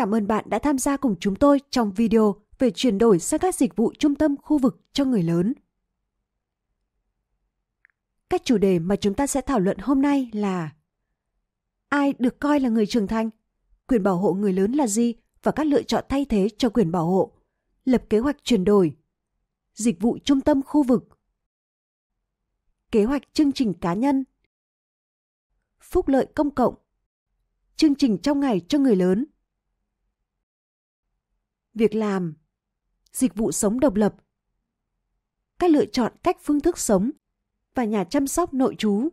Cảm ơn bạn đã tham gia cùng chúng tôi trong video về chuyển đổi sang các dịch vụ trung tâm khu vực cho người lớn. Các chủ đề mà chúng ta sẽ thảo luận hôm nay là Ai được coi là người trưởng thành? Quyền bảo hộ người lớn là gì và các lựa chọn thay thế cho quyền bảo hộ? Lập kế hoạch chuyển đổi Dịch vụ trung tâm khu vực Kế hoạch chương trình cá nhân Phúc lợi công cộng Chương trình trong ngày cho người lớn việc làm, dịch vụ sống độc lập. Các lựa chọn cách phương thức sống và nhà chăm sóc nội trú.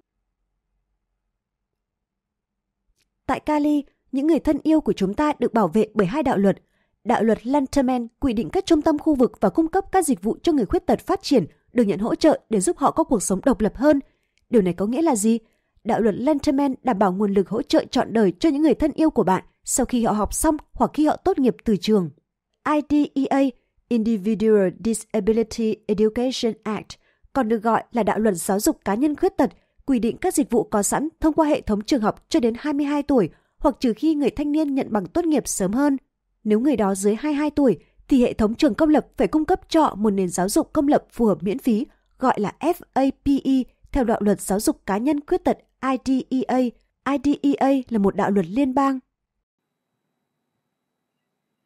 Tại Cali, những người thân yêu của chúng ta được bảo vệ bởi hai đạo luật. Đạo luật Lanterman quy định các trung tâm khu vực và cung cấp các dịch vụ cho người khuyết tật phát triển được nhận hỗ trợ để giúp họ có cuộc sống độc lập hơn. Điều này có nghĩa là gì? Đạo luật Lanterman đảm bảo nguồn lực hỗ trợ trọn đời cho những người thân yêu của bạn sau khi họ học xong hoặc khi họ tốt nghiệp từ trường. IDEA, Individual Disability Education Act, còn được gọi là đạo luật giáo dục cá nhân khuyết tật, quy định các dịch vụ có sẵn thông qua hệ thống trường học cho đến 22 tuổi hoặc trừ khi người thanh niên nhận bằng tốt nghiệp sớm hơn. Nếu người đó dưới 22 tuổi thì hệ thống trường công lập phải cung cấp cho một nền giáo dục công lập phù hợp miễn phí, gọi là FAPE theo đạo luật giáo dục cá nhân khuyết tật IDEA. IDEA là một đạo luật liên bang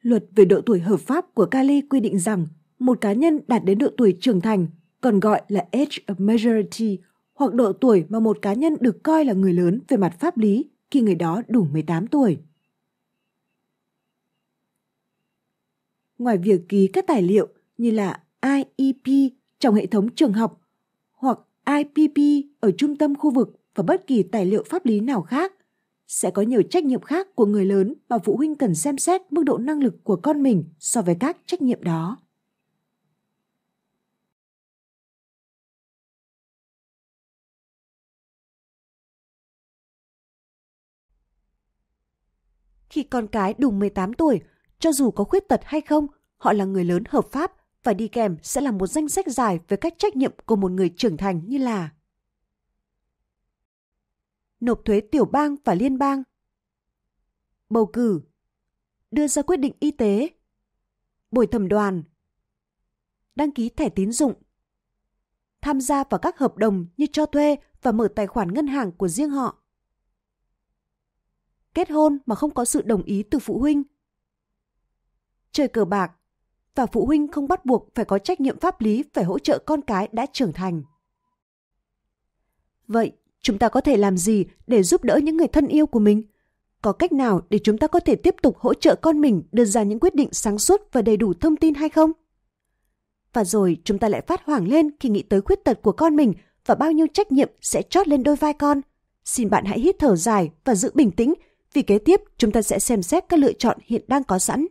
Luật về độ tuổi hợp pháp của Cali quy định rằng một cá nhân đạt đến độ tuổi trưởng thành, còn gọi là age of majority, hoặc độ tuổi mà một cá nhân được coi là người lớn về mặt pháp lý khi người đó đủ 18 tuổi. Ngoài việc ký các tài liệu như là IEP trong hệ thống trường học hoặc IPP ở trung tâm khu vực và bất kỳ tài liệu pháp lý nào khác sẽ có nhiều trách nhiệm khác của người lớn mà phụ huynh cần xem xét mức độ năng lực của con mình so với các trách nhiệm đó khi con cái đủ 18 tuổi, cho dù có khuyết tật hay không, họ là người lớn hợp pháp và đi kèm sẽ là một danh sách dài về các trách nhiệm của một người trưởng thành như là nộp thuế tiểu bang và liên bang. Bầu cử, đưa ra quyết định y tế, bồi thẩm đoàn, đăng ký thẻ tín dụng, tham gia vào các hợp đồng như cho thuê và mở tài khoản ngân hàng của riêng họ. Kết hôn mà không có sự đồng ý từ phụ huynh. Chơi cờ bạc và phụ huynh không bắt buộc phải có trách nhiệm pháp lý phải hỗ trợ con cái đã trưởng thành. Vậy, chúng ta có thể làm gì để giúp đỡ những người thân yêu của mình? Có cách nào để chúng ta có thể tiếp tục hỗ trợ con mình đưa ra những quyết định sáng suốt và đầy đủ thông tin hay không? Và rồi chúng ta lại phát hoảng lên khi nghĩ tới khuyết tật của con mình và bao nhiêu trách nhiệm sẽ chót lên đôi vai con. Xin bạn hãy hít thở dài và giữ bình tĩnh vì kế tiếp chúng ta sẽ xem xét các lựa chọn hiện đang có sẵn.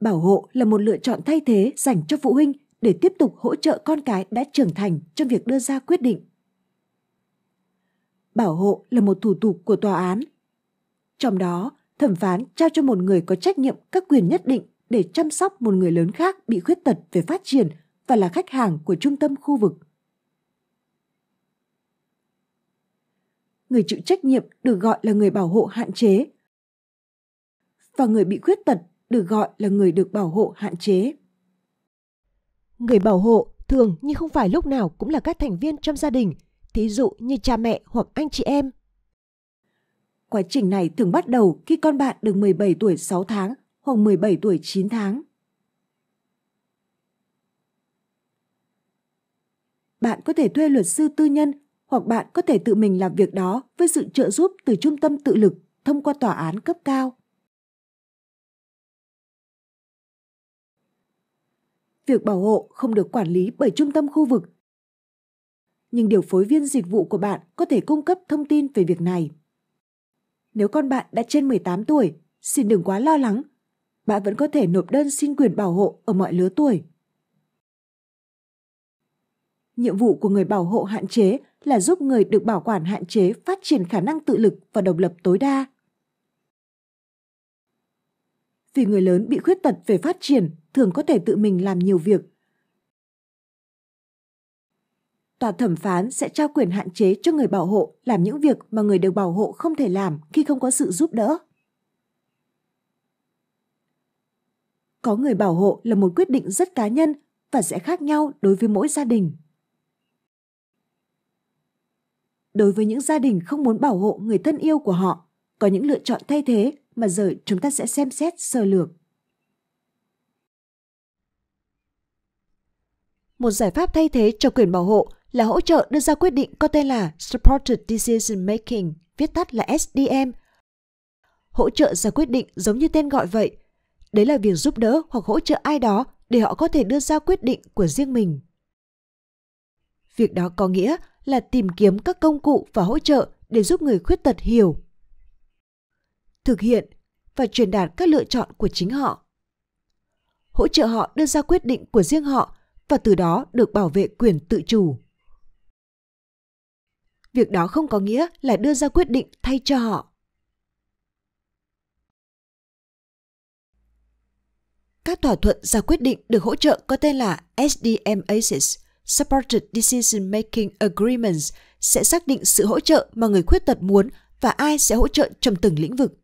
Bảo hộ là một lựa chọn thay thế dành cho phụ huynh để tiếp tục hỗ trợ con cái đã trưởng thành trong việc đưa ra quyết định. Bảo hộ là một thủ tục của tòa án. Trong đó, thẩm phán trao cho một người có trách nhiệm các quyền nhất định để chăm sóc một người lớn khác bị khuyết tật về phát triển và là khách hàng của trung tâm khu vực. Người chịu trách nhiệm được gọi là người bảo hộ hạn chế và người bị khuyết tật được gọi là người được bảo hộ hạn chế. Người bảo hộ thường như không phải lúc nào cũng là các thành viên trong gia đình, thí dụ như cha mẹ hoặc anh chị em. Quá trình này thường bắt đầu khi con bạn được 17 tuổi 6 tháng hoặc 17 tuổi 9 tháng. Bạn có thể thuê luật sư tư nhân hoặc bạn có thể tự mình làm việc đó với sự trợ giúp từ trung tâm tự lực thông qua tòa án cấp cao. việc bảo hộ không được quản lý bởi trung tâm khu vực. Nhưng điều phối viên dịch vụ của bạn có thể cung cấp thông tin về việc này. Nếu con bạn đã trên 18 tuổi, xin đừng quá lo lắng. Bạn vẫn có thể nộp đơn xin quyền bảo hộ ở mọi lứa tuổi. Nhiệm vụ của người bảo hộ hạn chế là giúp người được bảo quản hạn chế phát triển khả năng tự lực và độc lập tối đa vì người lớn bị khuyết tật về phát triển thường có thể tự mình làm nhiều việc. Tòa thẩm phán sẽ trao quyền hạn chế cho người bảo hộ làm những việc mà người được bảo hộ không thể làm khi không có sự giúp đỡ. Có người bảo hộ là một quyết định rất cá nhân và sẽ khác nhau đối với mỗi gia đình. Đối với những gia đình không muốn bảo hộ người thân yêu của họ, có những lựa chọn thay thế mà giờ chúng ta sẽ xem xét sơ lược. Một giải pháp thay thế cho quyền bảo hộ là hỗ trợ đưa ra quyết định có tên là Supported Decision Making, viết tắt là SDM. Hỗ trợ ra quyết định giống như tên gọi vậy. Đấy là việc giúp đỡ hoặc hỗ trợ ai đó để họ có thể đưa ra quyết định của riêng mình. Việc đó có nghĩa là tìm kiếm các công cụ và hỗ trợ để giúp người khuyết tật hiểu, thực hiện và truyền đạt các lựa chọn của chính họ. Hỗ trợ họ đưa ra quyết định của riêng họ và từ đó được bảo vệ quyền tự chủ. Việc đó không có nghĩa là đưa ra quyết định thay cho họ. Các thỏa thuận ra quyết định được hỗ trợ có tên là SDMAs, Supported Decision Making Agreements, sẽ xác định sự hỗ trợ mà người khuyết tật muốn và ai sẽ hỗ trợ trong từng lĩnh vực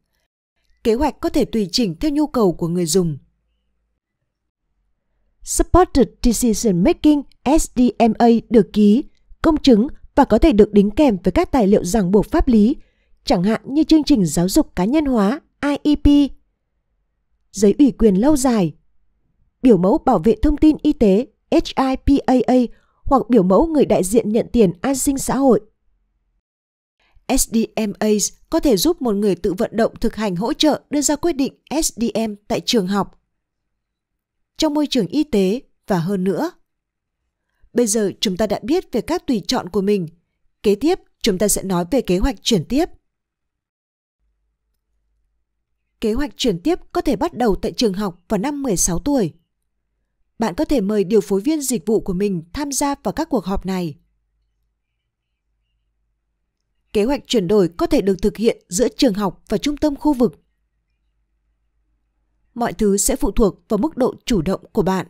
kế hoạch có thể tùy chỉnh theo nhu cầu của người dùng. Supported Decision Making SDMA được ký, công chứng và có thể được đính kèm với các tài liệu ràng buộc pháp lý, chẳng hạn như chương trình giáo dục cá nhân hóa IEP, giấy ủy quyền lâu dài, biểu mẫu bảo vệ thông tin y tế HIPAA hoặc biểu mẫu người đại diện nhận tiền an sinh xã hội SDMAs có thể giúp một người tự vận động thực hành hỗ trợ đưa ra quyết định SDM tại trường học, trong môi trường y tế và hơn nữa. Bây giờ chúng ta đã biết về các tùy chọn của mình. Kế tiếp, chúng ta sẽ nói về kế hoạch chuyển tiếp. Kế hoạch chuyển tiếp có thể bắt đầu tại trường học vào năm 16 tuổi. Bạn có thể mời điều phối viên dịch vụ của mình tham gia vào các cuộc họp này kế hoạch chuyển đổi có thể được thực hiện giữa trường học và trung tâm khu vực. Mọi thứ sẽ phụ thuộc vào mức độ chủ động của bạn.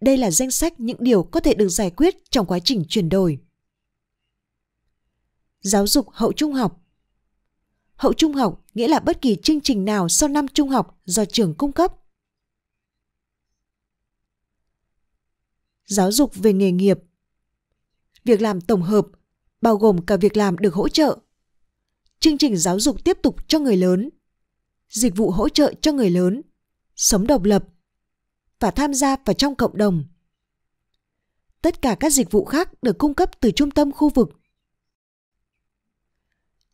Đây là danh sách những điều có thể được giải quyết trong quá trình chuyển đổi. Giáo dục hậu trung học Hậu trung học nghĩa là bất kỳ chương trình nào sau năm trung học do trường cung cấp. Giáo dục về nghề nghiệp việc làm tổng hợp, bao gồm cả việc làm được hỗ trợ. Chương trình giáo dục tiếp tục cho người lớn, dịch vụ hỗ trợ cho người lớn, sống độc lập và tham gia vào trong cộng đồng. Tất cả các dịch vụ khác được cung cấp từ trung tâm khu vực.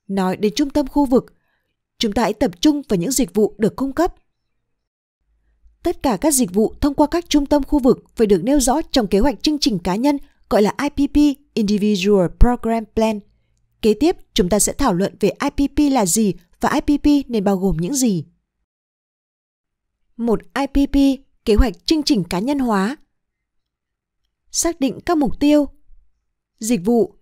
Nói đến trung tâm khu vực, chúng ta hãy tập trung vào những dịch vụ được cung cấp. Tất cả các dịch vụ thông qua các trung tâm khu vực phải được nêu rõ trong kế hoạch chương trình cá nhân gọi là IPP Individual Program Plan. Kế tiếp, chúng ta sẽ thảo luận về IPP là gì và IPP nên bao gồm những gì. Một IPP, kế hoạch chương trình cá nhân hóa. Xác định các mục tiêu, dịch vụ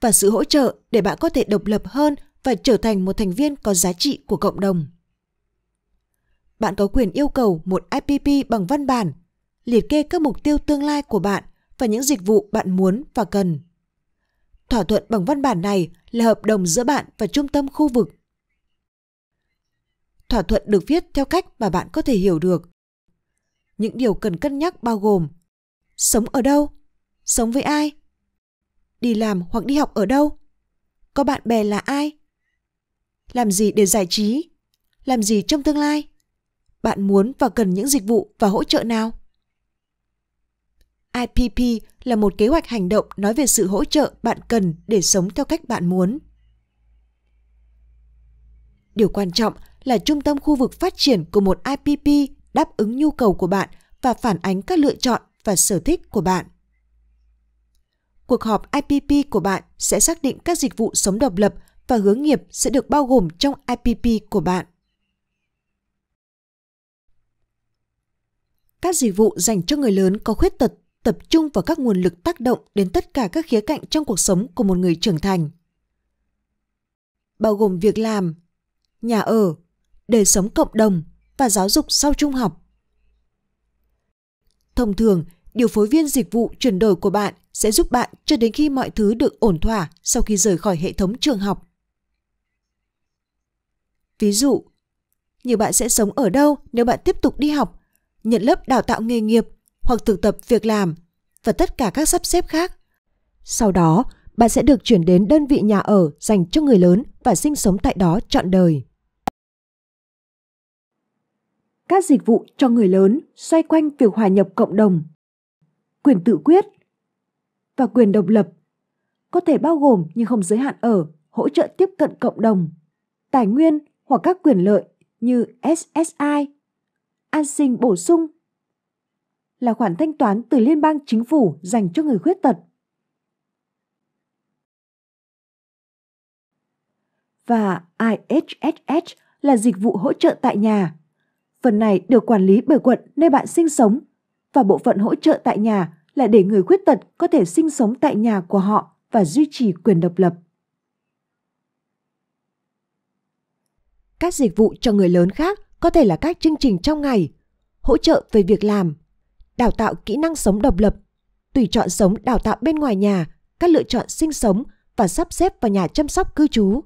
và sự hỗ trợ để bạn có thể độc lập hơn và trở thành một thành viên có giá trị của cộng đồng. Bạn có quyền yêu cầu một IPP bằng văn bản, liệt kê các mục tiêu tương lai của bạn và những dịch vụ bạn muốn và cần. Thỏa thuận bằng văn bản này là hợp đồng giữa bạn và trung tâm khu vực. Thỏa thuận được viết theo cách mà bạn có thể hiểu được. Những điều cần cân nhắc bao gồm Sống ở đâu? Sống với ai? Đi làm hoặc đi học ở đâu? Có bạn bè là ai? Làm gì để giải trí? Làm gì trong tương lai? Bạn muốn và cần những dịch vụ và hỗ trợ nào? IPP là một kế hoạch hành động nói về sự hỗ trợ bạn cần để sống theo cách bạn muốn. Điều quan trọng là trung tâm khu vực phát triển của một IPP đáp ứng nhu cầu của bạn và phản ánh các lựa chọn và sở thích của bạn. Cuộc họp IPP của bạn sẽ xác định các dịch vụ sống độc lập và hướng nghiệp sẽ được bao gồm trong IPP của bạn. Các dịch vụ dành cho người lớn có khuyết tật tập trung vào các nguồn lực tác động đến tất cả các khía cạnh trong cuộc sống của một người trưởng thành. Bao gồm việc làm, nhà ở, đời sống cộng đồng và giáo dục sau trung học. Thông thường, điều phối viên dịch vụ chuyển đổi của bạn sẽ giúp bạn cho đến khi mọi thứ được ổn thỏa sau khi rời khỏi hệ thống trường học. Ví dụ, như bạn sẽ sống ở đâu nếu bạn tiếp tục đi học, nhận lớp đào tạo nghề nghiệp hoặc thực tập việc làm và tất cả các sắp xếp khác. Sau đó, bạn sẽ được chuyển đến đơn vị nhà ở dành cho người lớn và sinh sống tại đó trọn đời. Các dịch vụ cho người lớn xoay quanh việc hòa nhập cộng đồng, quyền tự quyết và quyền độc lập có thể bao gồm nhưng không giới hạn ở hỗ trợ tiếp cận cộng đồng, tài nguyên hoặc các quyền lợi như SSI, an sinh bổ sung là khoản thanh toán từ liên bang chính phủ dành cho người khuyết tật. Và IHSS là dịch vụ hỗ trợ tại nhà. Phần này được quản lý bởi quận nơi bạn sinh sống và bộ phận hỗ trợ tại nhà là để người khuyết tật có thể sinh sống tại nhà của họ và duy trì quyền độc lập. Các dịch vụ cho người lớn khác có thể là các chương trình trong ngày, hỗ trợ về việc làm, đào tạo kỹ năng sống độc lập, tùy chọn sống đào tạo bên ngoài nhà, các lựa chọn sinh sống và sắp xếp vào nhà chăm sóc cư trú.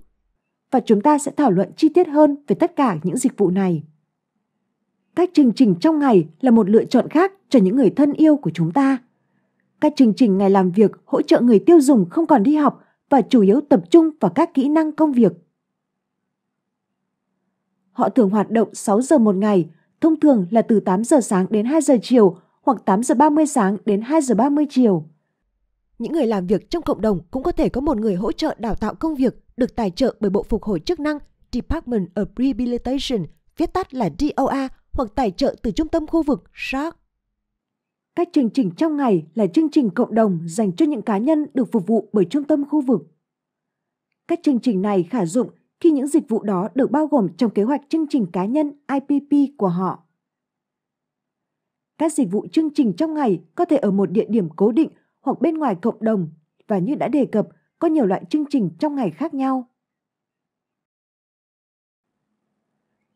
Và chúng ta sẽ thảo luận chi tiết hơn về tất cả những dịch vụ này. Các chương trình trong ngày là một lựa chọn khác cho những người thân yêu của chúng ta. Các chương trình ngày làm việc hỗ trợ người tiêu dùng không còn đi học và chủ yếu tập trung vào các kỹ năng công việc. Họ thường hoạt động 6 giờ một ngày, thông thường là từ 8 giờ sáng đến 2 giờ chiều hoặc 8 giờ 30 sáng đến 2 giờ 30 chiều. Những người làm việc trong cộng đồng cũng có thể có một người hỗ trợ đào tạo công việc được tài trợ bởi Bộ Phục hồi chức năng Department of Rehabilitation, viết tắt là DOA hoặc tài trợ từ trung tâm khu vực SHARC. Các chương trình trong ngày là chương trình cộng đồng dành cho những cá nhân được phục vụ bởi trung tâm khu vực. Các chương trình này khả dụng khi những dịch vụ đó được bao gồm trong kế hoạch chương trình cá nhân IPP của họ. Các dịch vụ chương trình trong ngày có thể ở một địa điểm cố định hoặc bên ngoài cộng đồng và như đã đề cập, có nhiều loại chương trình trong ngày khác nhau.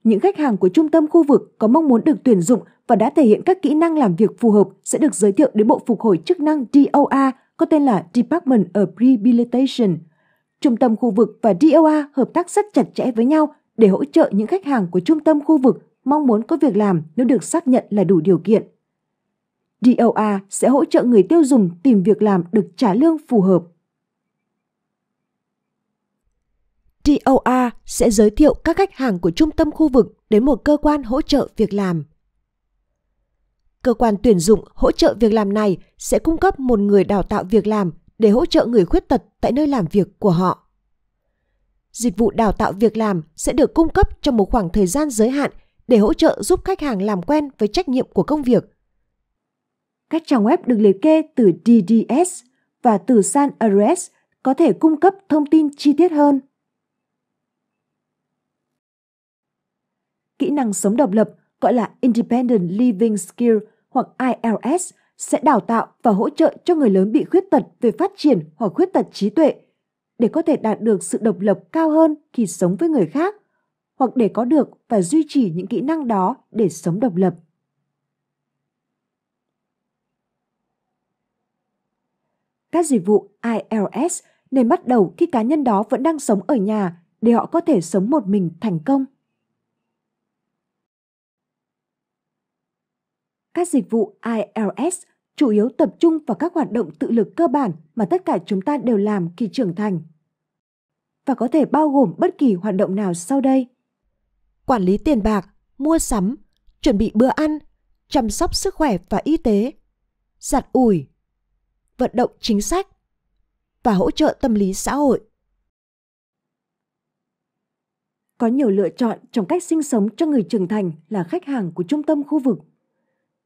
Những khách hàng của trung tâm khu vực có mong muốn được tuyển dụng và đã thể hiện các kỹ năng làm việc phù hợp sẽ được giới thiệu đến Bộ Phục hồi chức năng DOA có tên là Department of Rehabilitation. Trung tâm khu vực và DOA hợp tác rất chặt chẽ với nhau để hỗ trợ những khách hàng của trung tâm khu vực mong muốn có việc làm nếu được xác nhận là đủ điều kiện. DOA sẽ hỗ trợ người tiêu dùng tìm việc làm được trả lương phù hợp. DOA sẽ giới thiệu các khách hàng của trung tâm khu vực đến một cơ quan hỗ trợ việc làm. Cơ quan tuyển dụng hỗ trợ việc làm này sẽ cung cấp một người đào tạo việc làm để hỗ trợ người khuyết tật tại nơi làm việc của họ. Dịch vụ đào tạo việc làm sẽ được cung cấp trong một khoảng thời gian giới hạn để hỗ trợ giúp khách hàng làm quen với trách nhiệm của công việc. Các trang web được liệt kê từ DDS và từ San Ares có thể cung cấp thông tin chi tiết hơn. Kỹ năng sống độc lập gọi là Independent Living Skill hoặc ILS sẽ đào tạo và hỗ trợ cho người lớn bị khuyết tật về phát triển hoặc khuyết tật trí tuệ để có thể đạt được sự độc lập cao hơn khi sống với người khác – hoặc để có được và duy trì những kỹ năng đó để sống độc lập. Các dịch vụ ILS nên bắt đầu khi cá nhân đó vẫn đang sống ở nhà để họ có thể sống một mình thành công. Các dịch vụ ILS chủ yếu tập trung vào các hoạt động tự lực cơ bản mà tất cả chúng ta đều làm khi trưởng thành và có thể bao gồm bất kỳ hoạt động nào sau đây quản lý tiền bạc, mua sắm, chuẩn bị bữa ăn, chăm sóc sức khỏe và y tế, giặt ủi, vận động chính sách và hỗ trợ tâm lý xã hội. Có nhiều lựa chọn trong cách sinh sống cho người trưởng thành là khách hàng của trung tâm khu vực.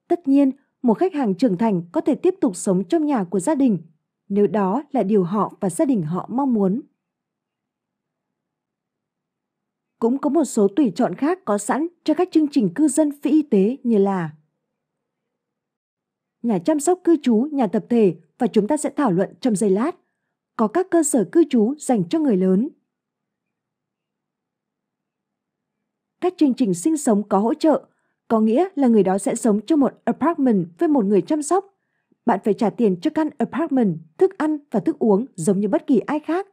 Tất nhiên, một khách hàng trưởng thành có thể tiếp tục sống trong nhà của gia đình nếu đó là điều họ và gia đình họ mong muốn. Cũng có một số tùy chọn khác có sẵn cho các chương trình cư dân phi y tế như là nhà chăm sóc cư trú, nhà tập thể và chúng ta sẽ thảo luận trong giây lát. Có các cơ sở cư trú dành cho người lớn. Các chương trình sinh sống có hỗ trợ, có nghĩa là người đó sẽ sống trong một apartment với một người chăm sóc. Bạn phải trả tiền cho căn apartment, thức ăn và thức uống giống như bất kỳ ai khác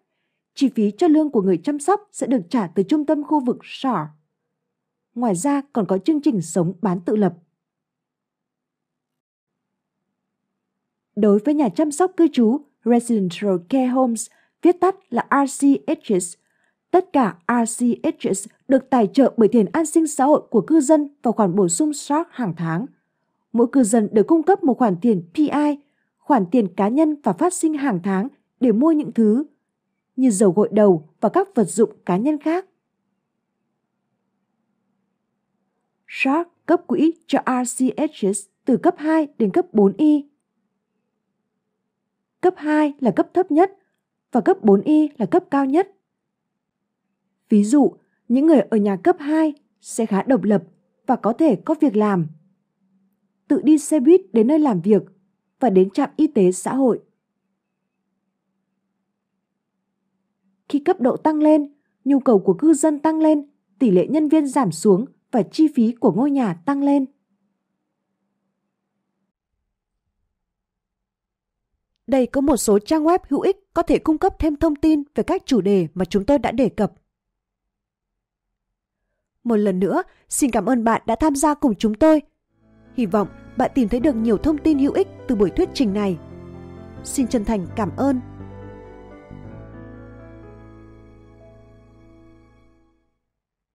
chi phí cho lương của người chăm sóc sẽ được trả từ trung tâm khu vực SAR. Ngoài ra còn có chương trình sống bán tự lập. Đối với nhà chăm sóc cư trú, Residential Care Homes, viết tắt là RCHS, tất cả RCHS được tài trợ bởi tiền an sinh xã hội của cư dân và khoản bổ sung SAR hàng tháng. Mỗi cư dân được cung cấp một khoản tiền PI, khoản tiền cá nhân và phát sinh hàng tháng để mua những thứ như dầu gội đầu và các vật dụng cá nhân khác. Shark cấp quỹ cho RCHS từ cấp 2 đến cấp 4Y. Cấp 2 là cấp thấp nhất và cấp 4Y là cấp cao nhất. Ví dụ, những người ở nhà cấp 2 sẽ khá độc lập và có thể có việc làm. Tự đi xe buýt đến nơi làm việc và đến trạm y tế xã hội Khi cấp độ tăng lên, nhu cầu của cư dân tăng lên, tỷ lệ nhân viên giảm xuống và chi phí của ngôi nhà tăng lên. Đây có một số trang web hữu ích có thể cung cấp thêm thông tin về các chủ đề mà chúng tôi đã đề cập. Một lần nữa, xin cảm ơn bạn đã tham gia cùng chúng tôi. Hy vọng bạn tìm thấy được nhiều thông tin hữu ích từ buổi thuyết trình này. Xin chân thành cảm ơn